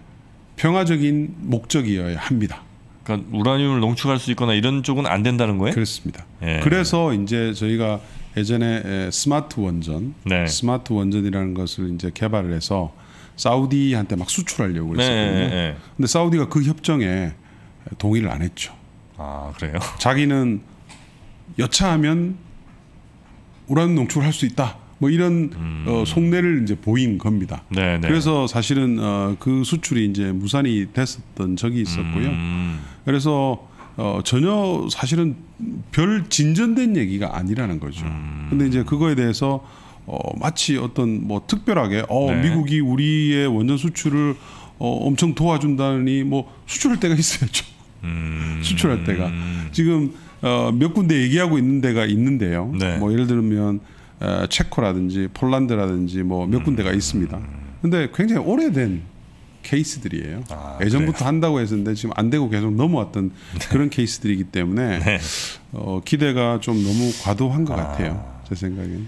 평화적인 목적이어야 합니다. 그러니까 우라늄을 농축할 수 있거나 이런 쪽은 안 된다는 거예요? 그렇습니다. 예. 그래서 이제 저희가 예전에 스마트 원전, 네. 스마트 원전이라는 것을 이제 개발을 해서 사우디한테 막 수출하려고 네, 그랬었거든요. 네, 네, 근데 사우디가 그 협정에 동의를 안 했죠. 아 그래요? 자기는 여차하면 우라늄 농축을 할 수 있다. 뭐 이런 음. 어, 속내를 이제 보인 겁니다. 네네. 네. 그래서 사실은 어, 그 수출이 이제 무산이 됐었던 적이 있었고요. 음. 그래서 어, 전혀 사실은 별 진전된 얘기가 아니라는 거죠. 음. 근데 이제 그거에 대해서 어, 마치 어떤 뭐 특별하게 어, 네. 미국이 우리의 원전 수출을 어, 엄청 도와준다니 뭐 수출할 때가 있어야죠. 음... 수출할 때가 지금 어, 몇 군데 얘기하고 있는 데가 있는데요. 네. 뭐 예를 들면 어, 체코라든지 폴란드라든지 뭐 몇 군데가 음. 있습니다. 근데 굉장히 오래된 케이스들이에요. 아, 예전부터 그래요? 한다고 했었는데 지금 안 되고 계속 넘어왔던 네. 그런 케이스들이기 때문에 네. 어, 기대가 좀 너무 과도한 것 아... 같아요. 제 생각엔.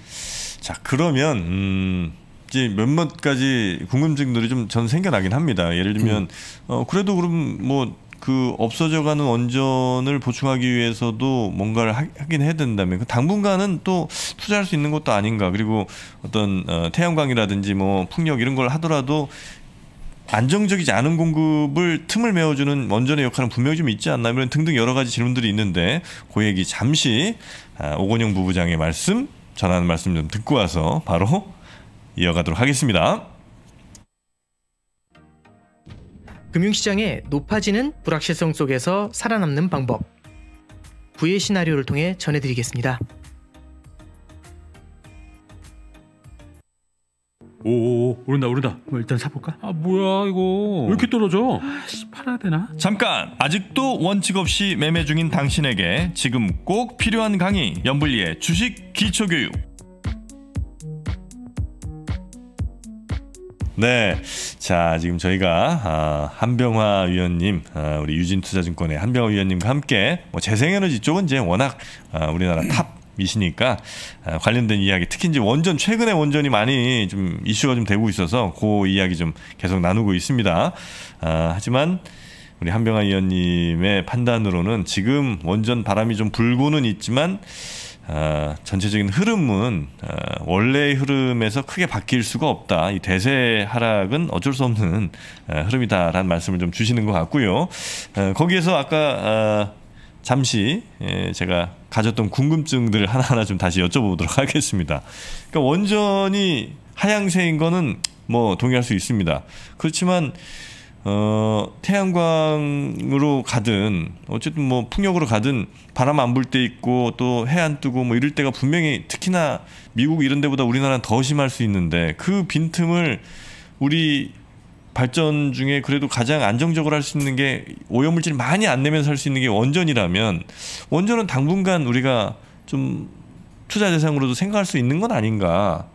자 그러면 음, 이제 몇몇 가지 궁금증들이 좀 전 생겨나긴 합니다. 예를 들면 음. 어, 그래도 그럼 뭐 그 없어져가는 원전을 보충하기 위해서도 뭔가를 하, 긴 해야 된다면 그 당분간은 또 투자할 수 있는 것도 아닌가 그리고 어떤 어, 태양광이라든지 뭐 풍력 이런 걸 하더라도 안정적이지 않은 공급을 틈을 메워주는 원전의 역할은 분명히 좀 있지 않나 이런 등등 여러 가지 질문들이 있는데 그 얘기 잠시 아, 오건영 부부장의 말씀 전하는 말씀 좀 듣고 와서 바로 이어가도록 하겠습니다. 금융시장의 높아지는 불확실성 속에서 살아남는 방법. 부의 시나리오를 통해 전해드리겠습니다. 오, 오른다 오오 오른다 뭐 일단 사볼까? 아 뭐야 이거 왜 이렇게 떨어져? 아씨 팔아야 되나? 잠깐 아직도 원칙 없이 매매 중인 당신에게 지금 꼭 필요한 강의 연불리의 주식 기초교육 네, 자 지금 저희가 아, 한병화 위원님, 아, 우리 유진투자증권의 한병화 위원님과 함께 뭐 재생에너지 쪽은 이제 워낙 아, 우리나라 탑 이시니까 아, 관련된 이야기 특히 이제 원전 최근에 원전이 많이 좀 이슈가 좀 되고 있어서 그 이야기 좀 계속 나누고 있습니다. 아, 하지만 우리 한병아 의원님의 판단으로는 지금 원전 바람이 좀 불고는 있지만 아, 전체적인 흐름은 아, 원래의 흐름에서 크게 바뀔 수가 없다. 이 대세 하락은 어쩔 수 없는 아, 흐름이다라는 말씀을 좀 주시는 것 같고요. 아, 거기에서 아까 아, 잠시 예, 제가 가졌던 궁금증들 하나하나 좀 다시 여쭤보도록 하겠습니다. 그러니까 원전이 하향세인 거는 뭐 동의할 수 있습니다. 그렇지만 어, 태양광으로 가든 어쨌든 뭐 풍력으로 가든 바람 안 불 때 있고 또 해안 뜨고 뭐 이럴 때가 분명히 특히나 미국 이런 데보다 우리나라는 더 심할 수 있는데 그 빈틈을 우리 발전 중에 그래도 가장 안정적으로 할 수 있는 게 오염물질 많이 안 내면서 할 수 있는 게 원전이라면 원전은 당분간 우리가 좀 투자 대상으로도 생각할 수 있는 건 아닌가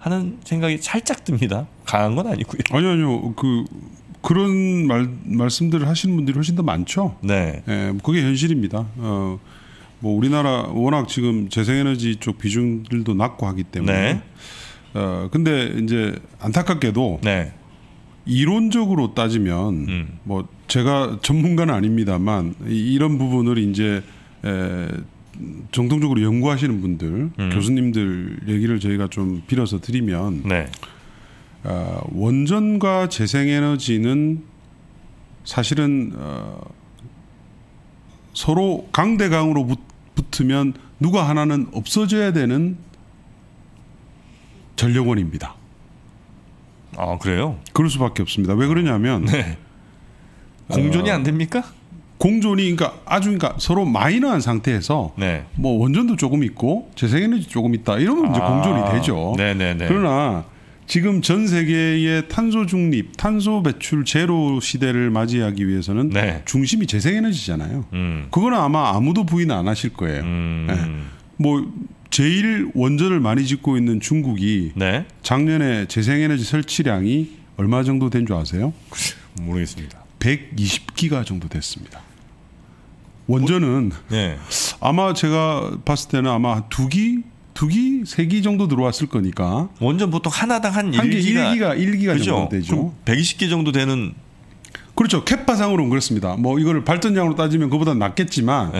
하는 생각이 살짝 듭니다. 강한 건 아니고요. 아니요, 아니요. 그 그런 말 말씀들을 하시는 분들이 훨씬 더 많죠. 네. 예, 그게 현실입니다. 어, 뭐 우리나라 워낙 지금 재생에너지 쪽 비중들도 낮고 하기 때문에. 네. 어, 근데 이제 안타깝게도 네. 이론적으로 따지면 음. 뭐 제가 전문가는 아닙니다만 이런 부분을 이제 에, 정통적으로 연구하시는 분들 음. 교수님들 얘기를 저희가 좀 빌어서 드리면 네. 어, 원전과 재생에너지는 사실은 어, 서로 강대강으로 붙, 붙으면 누가 하나는 없어져야 되는 전력원입니다. 아 그래요? 그럴 수밖에 없습니다. 왜 그러냐면 네. 공존이 어, 안 됩니까? 공존이 그러니까 아주 그러니까 서로 마이너한 상태에서 네. 뭐 원전도 조금 있고 재생에너지 조금 있다 이러면 이제 아, 공존이 되죠. 네네네. 네, 네. 그러나 지금 전 세계의 탄소 중립, 탄소 배출 제로 시대를 맞이하기 위해서는 네. 중심이 재생에너지잖아요. 음. 그거는 아마 아무도 부인 안 하실 거예요. 음. 네. 뭐 제일 원전을 많이 짓고 있는 중국이 네. 작년에 재생에너지 설치량이 얼마 정도 된 줄 아세요? 모르겠습니다. 120기가 정도 됐습니다. 원전은 네. 아마 제가 봤을 때는 아마 두기 두기 세기 정도 들어왔을 거니까 원전 보통 하나당 한 1기가 1기가 그렇죠? 정도 되죠. 120기 정도 되는 그렇죠. 캡파상으로는 그렇습니다. 뭐 이거를 발전량으로 따지면 그보다 낫겠지만, 에.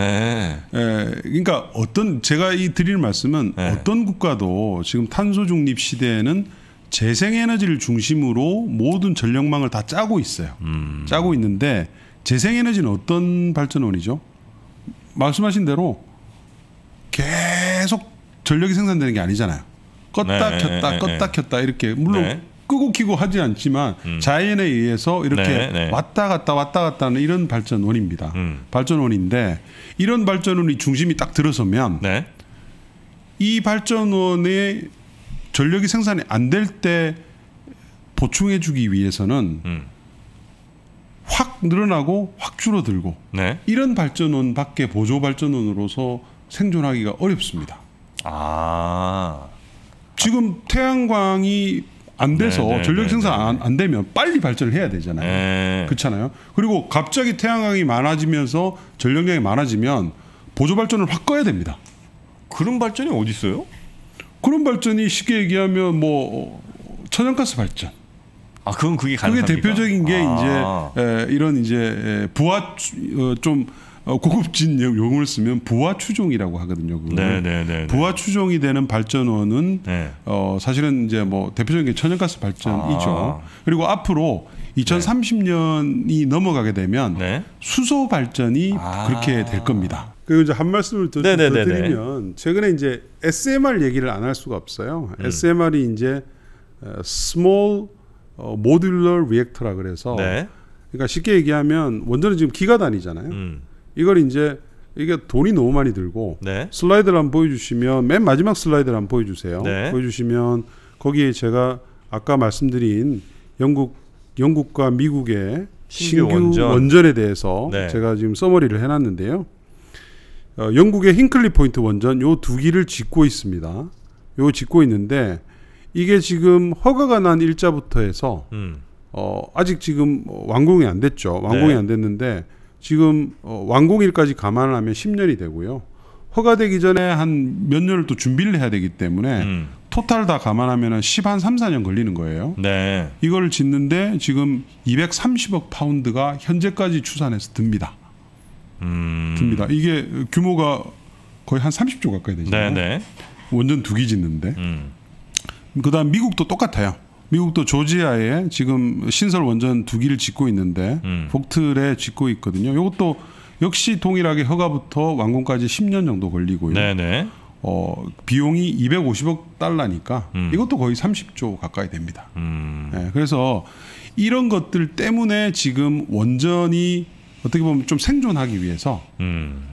예. 에, 예, 그러니까 어떤 제가 이 드릴 말씀은 에. 예. 어떤 국가도 지금 탄소 중립 시대에는 재생에너지를 중심으로 모든 전력망을 다 짜고 있어요. 음. 짜고 있는데 재생에너지는 어떤 발전원이죠? 말씀하신 대로 계속 전력이 생산되는 게 아니잖아요. 껐다 네, 켰다 네, 껐다 네. 켰다 이렇게 물론 네. 끄고 키고 하지 않지만 음. 자연에 의해서 이렇게 네, 네. 왔다 갔다 왔다 갔다 하는 이런 발전원입니다. 음. 발전원인데 이런 발전원이 중심이 딱 들어서면 네. 이 발전원의 전력이 생산이 안 될 때 보충해주기 위해서는 음. 확 늘어나고 확 줄어들고 네. 이런 발전원밖에 보조 발전원으로서 생존하기가 어렵습니다. 아 지금 태양광이 안 돼서 네네, 네, 전력 네, 생산 네. 안, 안, 되면 빨리 발전을 해야 되잖아요. 네. 그렇잖아요. 그리고 갑자기 태양광이 많아지면서 전력량이 많아지면 보조 발전을 확 꺼야 됩니다. 그런 발전이 어디 있어요? 그런 발전이 쉽게 얘기하면 뭐 천연가스 발전. 아, 그건 그게 가능합니까? 그게 대표적인 게 아. 이제 에, 이런 이제 부하 어, 좀 어, 고급진 용어를 쓰면 부화 추종이라고 하거든요. 네네네. 네, 부화 추종이 되는 발전원은 네. 어, 사실은 이제 뭐 대표적인 게 천연가스 발전이죠. 아. 그리고 앞으로 2030년이 네. 넘어가게 되면 네. 수소 발전이 아. 그렇게 될 겁니다. 그리고 이제 한 말씀을 더, 네, 네, 더 드리면 최근에 이제 SMR 얘기를 안 할 수가 없어요. 음. SMR이 이제 스몰 모듈러 리액터라 그래서 그러니까 쉽게 얘기하면 원전은 지금 기가 다니잖아요. 음. 이걸 이제 이게 돈이 너무 많이 들고 네. 슬라이드를 한번 보여주시면 맨 마지막 슬라이드를 한번 보여주세요. 네. 보여주시면 거기에 제가 아까 말씀드린 영국 영국과 미국의 신규, 신규 원전. 에 대해서 네. 제가 지금 써머리를 해놨는데요. 어, 영국의 힌클리 포인트 원전 요두 기를 짓고 있습니다. 요 짓고 있는데 이게 지금 허가가 난 일자부터 해서 음. 어, 아직 지금 뭐 완공이 안 됐죠. 완공이 네. 안 됐는데 지금 어, 완공일까지 감안하면 10년이 되고요. 허가되기 전에 한 몇 년을 또 준비를 해야 되기 때문에 음. 토탈 다 감안하면 한1한 3, 4년 걸리는 거예요. 네. 이걸 짓는데 지금 230억 파운드가 현재까지 추산해서 듭니다. 음. 듭니다. 이게 규모가 거의 한 30조 가까이 되잖아요. 네, 네. 원전 두기 짓는데. 음. 그다음 미국도 똑같아요. 미국도 조지아에 지금 신설 원전 두 기를 짓고 있는데 음. 복틀에 짓고 있거든요. 이것도 역시 동일하게 허가부터 완공까지 10년 정도 걸리고요. 네네. 네. 어, 비용이 250억 달러니까 음. 이것도 거의 30조 가까이 됩니다. 음. 네, 그래서 이런 것들 때문에 지금 원전이 어떻게 보면 좀 생존하기 위해서 음.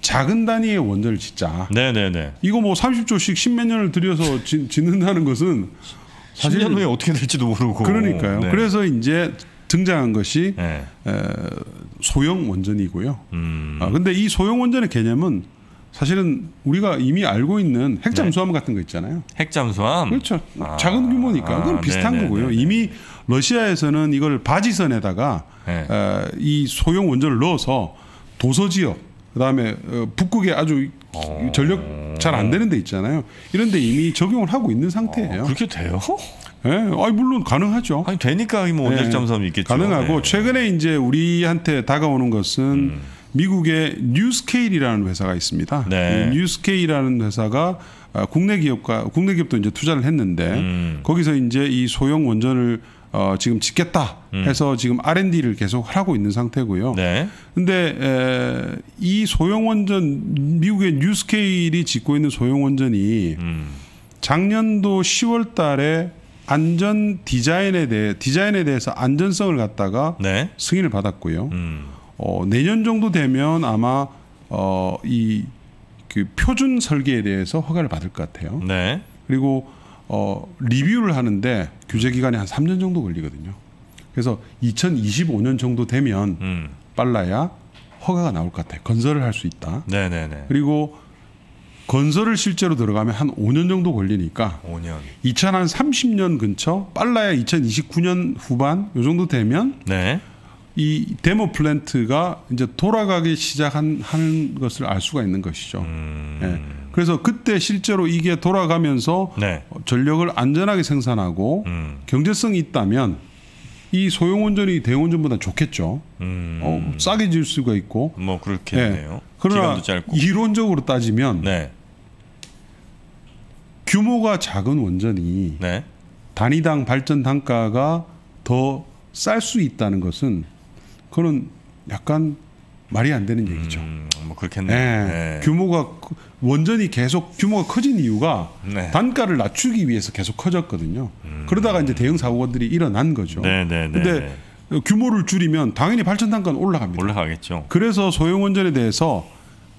작은 단위의 원전을 짓자. 네네네. 네, 네. 이거 뭐 30조씩 1 0몇 년을 들여서 짓, 짓는다는 것은 사실 10년 후에 어떻게 될지도 모르고 그러니까요. 네. 그래서 이제 등장한 것이 네. 에, 소형 원전이고요. 음. 아, 근데 이 소형 원전의 개념은 사실은 우리가 이미 알고 있는 핵잠수함 네. 같은 거 있잖아요. 핵잠수함. 그렇죠. 아. 작은 규모니까 그건 아, 비슷한 네, 네 거고요. 네, 네. 이미 러시아에서는 이걸 바지선에다가 네. 에, 이 소형 원전을 넣어서 도서 지역 그다음에 어, 북극에 아주 어... 전력 잘 안 되는 데 있잖아요. 이런데 이미 적용을 하고 있는 상태예요. 어, 그렇게 돼요? 네, 아니 물론 가능하죠. 아니 되니까 뭐 예, 원자력 잠수함이 있겠죠. 가능하고 네. 최근에 이제 우리한테 다가오는 것은 음. 미국의 뉴스케일이라는 회사가 있습니다. 네. 뉴스케일이라는 회사가 아, 국내 기업과 국내 기업도 이제 투자를 했는데 음. 거기서 이제 이 소형 원전을 어, 지금 짓겠다 음. 해서 음. 지금 R&D를 계속 하고 있는 상태고요. 네. 근데 에, 이 소형원전 미국의 뉴스케일이 짓고 있는 소형원전이 음. 작년도 10월 달에 안전 디자인에 대해 디자인에 대해서 안전성을 갖다가 네. 승인을 받았고요. 음. 어, 내년 정도 되면 아마 어, 이그 표준 설계에 대해서 허가를 받을 것 같아요. 네. 그리고 어, 리뷰를 하는데 규제 기간이 한 3년 정도 걸리거든요. 그래서 2025년 정도 되면 음. 빨라야 허가가 나올 것 같아요. 건설을 할 수 있다. 네네네. 그리고 건설을 실제로 들어가면 한 5년 정도 걸리니까 5년. 2030년 근처 빨라야 2029년 후반 요 정도 되면 네. 이 데모 플랜트가 이제 돌아가기 시작한 하는 것을 알 수가 있는 것이죠. 음. 예. 그래서 그때 실제로 이게 돌아가면서 네. 전력을 안전하게 생산하고 음. 경제성이 있다면 이 소형 원전이 대원전보다 좋겠죠. 음. 어, 싸게 지을 수가 있고. 뭐 그렇겠네요. 예. 그러나 이론적으로 따지면 네. 규모가 작은 원전이 네. 단위당 발전 단가가 더 쌀 수 있다는 것은 그거는 약간 말이 안 되는 얘기죠. 음, 뭐 그렇겠네요. 예, 네. 규모가 원전이 계속 규모가 커진 이유가 네. 단가를 낮추기 위해서 계속 커졌거든요. 음. 그러다가 이제 대형 사고들이 일어난 거죠. 네네네. 네, 네, 근데 네. 규모를 줄이면 당연히 발전 단가는 올라갑니다. 올라가겠죠. 그래서 소형 원전에 대해서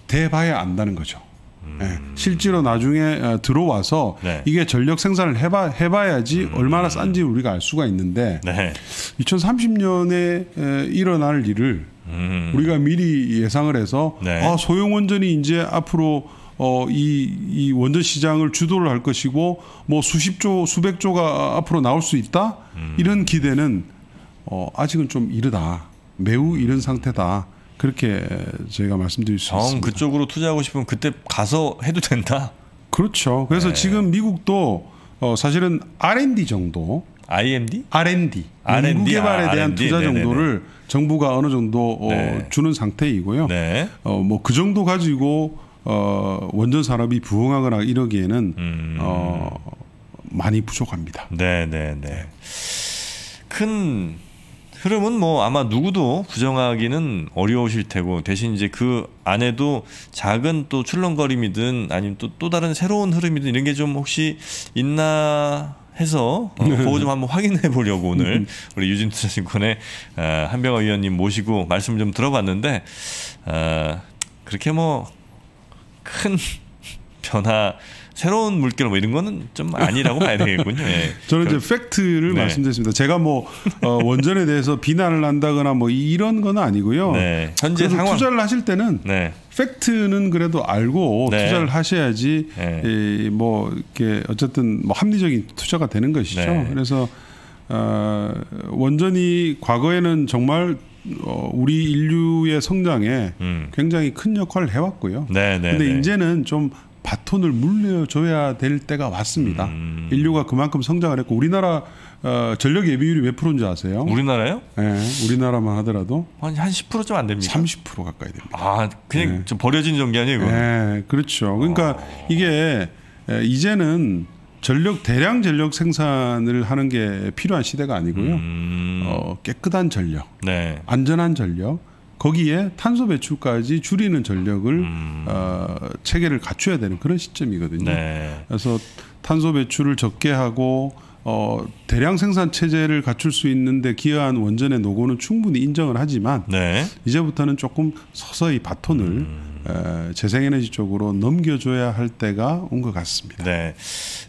대봐야 안다는 거죠. 음. 네. 실제로 나중에 어, 들어와서 네. 이게 전력 생산을 해봐 해봐야지 음. 얼마나 싼지 우리가 알 수가 있는데 네. 2030년에 일어날 일을 음. 우리가 미리 예상을 해서 네. 아, 소형 원전이 이제 앞으로 어, 이, 이 원전 시장을 주도를 할 것이고 뭐 수십조 수백조가 아, 앞으로 나올 수 있다 음. 이런 기대는 어, 아직은 좀 이르다 매우 이른 상태다. 그렇게 제가 말씀드릴 수 정, 있습니다. 그쪽으로 투자하고 싶으면 그때 가서 해도 된다. 그렇죠. 그래서 네. 지금 미국도 어, 사실은 R&D 정도 IMD? R&D. R&D. 개발에 아, 대한 R&D? 투자 정도를 정부가 어느 정도 어, 네. 주는 상태이고요. 네. 어, 뭐 그 정도 가지고 어, 원전 산업이 부흥하거나 이러기에는 음. 어, 많이 부족합니다. 네, 네, 네. 큰 흐름은 뭐 아마 누구도 부정하기는 어려우실 테고 대신 이제 그 안에도 작은 또 출렁거림이든 아니면 또, 또 다른 새로운 흐름이든 이런 게 좀 혹시 있나 해서 어, 네. 그거 좀 한번 확인해 보려고 오늘 음. 우리 유진 투자증권의 어, 아, 한병화 위원님 모시고 말씀 좀 들어봤는데 어, 그렇게 뭐큰 전화 새로운 물결 뭐 이런 거는 좀 아니라고 봐야 되겠군요. 예. 저는 이제 팩트를 네. 말씀드렸습니다. 제가 뭐 어, 원전에 대해서 비난을 한다거나 뭐 이런 건 아니고요. 네. 현재 상황 투자를 하실 때는 네. 팩트는 그래도 알고 네. 투자를 하셔야지 네. 이, 뭐 이렇게 어쨌든 뭐 합리적인 투자가 되는 것이죠. 네. 그래서 어, 원전이 과거에는 정말 어, 우리 인류의 성장에 음. 굉장히 큰 역할을 해왔고요. 네, 네, 근데 네. 이제는 좀 바톤을 물려줘야 될 때가 왔습니다. 음. 인류가 그만큼 성장을 했고 우리나라 어, 전력 예비율이 몇 프로인지 아세요? 우리나라요? 네, 우리나라만 하더라도 한한 10%좀 안 됩니다. 30% 가까이 됩니다. 아, 그냥 네. 좀 버려진 전기 아니에요, 네, 그렇죠. 그러니까 아. 이게 이제는 전력 대량 전력 생산을 하는 게 필요한 시대가 아니고요. 음. 어, 깨끗한 전력, 네. 안전한 전력. 거기에 탄소 배출까지 줄이는 전력을 음. 어, 체계를 갖춰야 되는 그런 시점이거든요. 네. 그래서 탄소 배출을 적게 하고 어, 대량 생산 체제를 갖출 수 있는데 기여한 원전의 노고는 충분히 인정을 하지만 네. 이제부터는 조금 서서히 바톤을 음. 에, 재생에너지 쪽으로 넘겨줘야 할 때가 온 것 같습니다. 네.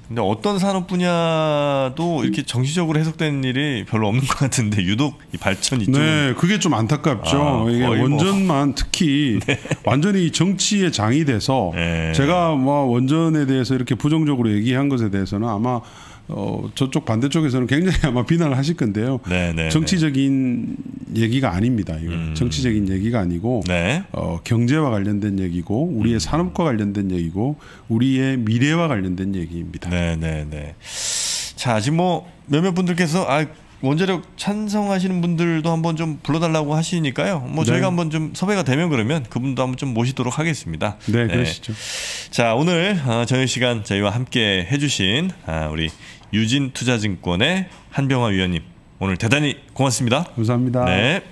근데 어떤 산업 분야도 이렇게 정치적으로 해석된 일이 별로 없는 것 같은데 유독 이 발전이 좀 네, 그게 좀 안타깝죠. 아, 이게 뭐. 원전만 뭐... 특히 네. 완전히 정치의 장이 돼서 네. 제가 뭐 원전에 대해서 이렇게 부정적으로 얘기한 것에 대해서는 아마 어, 저쪽 반대쪽에서는 굉장히 아마 비난을 하실 건데요. 네네, 네, 네. 정치적인 네. 얘기가 아닙니다. 이건 음. 정치적인 얘기가 아니고 네. 어, 경제와 관련된 얘기고 우리의 음. 산업과 관련된 얘기고 우리의 미래와 관련된 얘기입니다. 네네네. 네, 자 지금 뭐 몇몇 분들께서 아 원자력 찬성하시는 분들도 한번 좀 불러달라고 하시니까요. 뭐 네. 저희가 한번 좀 섭외가 되면 그러면 그분도 한번 좀 모시도록 하겠습니다. 네, 네. 그러시죠. 자 오늘 어, 저녁 시간 저희와 함께 해주신 아, 우리 유진투자증권의 한병화 위원님 오늘 대단히 고맙습니다. 감사합니다. 네.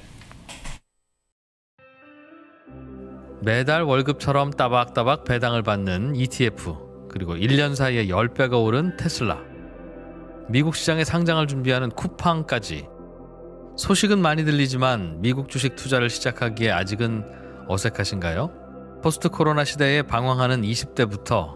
매달 월급처럼 따박따박 배당을 받는 ETF 그리고 1년 사이에 10배가 오른 테슬라 미국 시장에 상장을 준비하는 쿠팡까지 소식은 많이 들리지만 미국 주식 투자를 시작하기에 아직은 어색하신가요? 포스트 코로나 시대에 방황하는 20대부터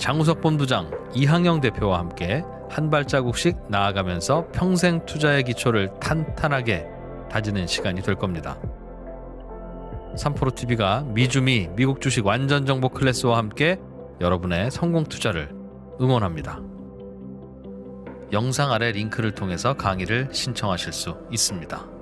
장우석 본부장, 이항영 대표와 함께 한 발자국씩 나아가면서 평생 투자의 기초를 탄탄하게 다지는 시간이 될 겁니다. 삼프로TV가 미주미 미국 주식 완전 정보 클래스와 함께 여러분의 성공 투자를 응원합니다. 영상 아래 링크를 통해서 강의를 신청하실 수 있습니다.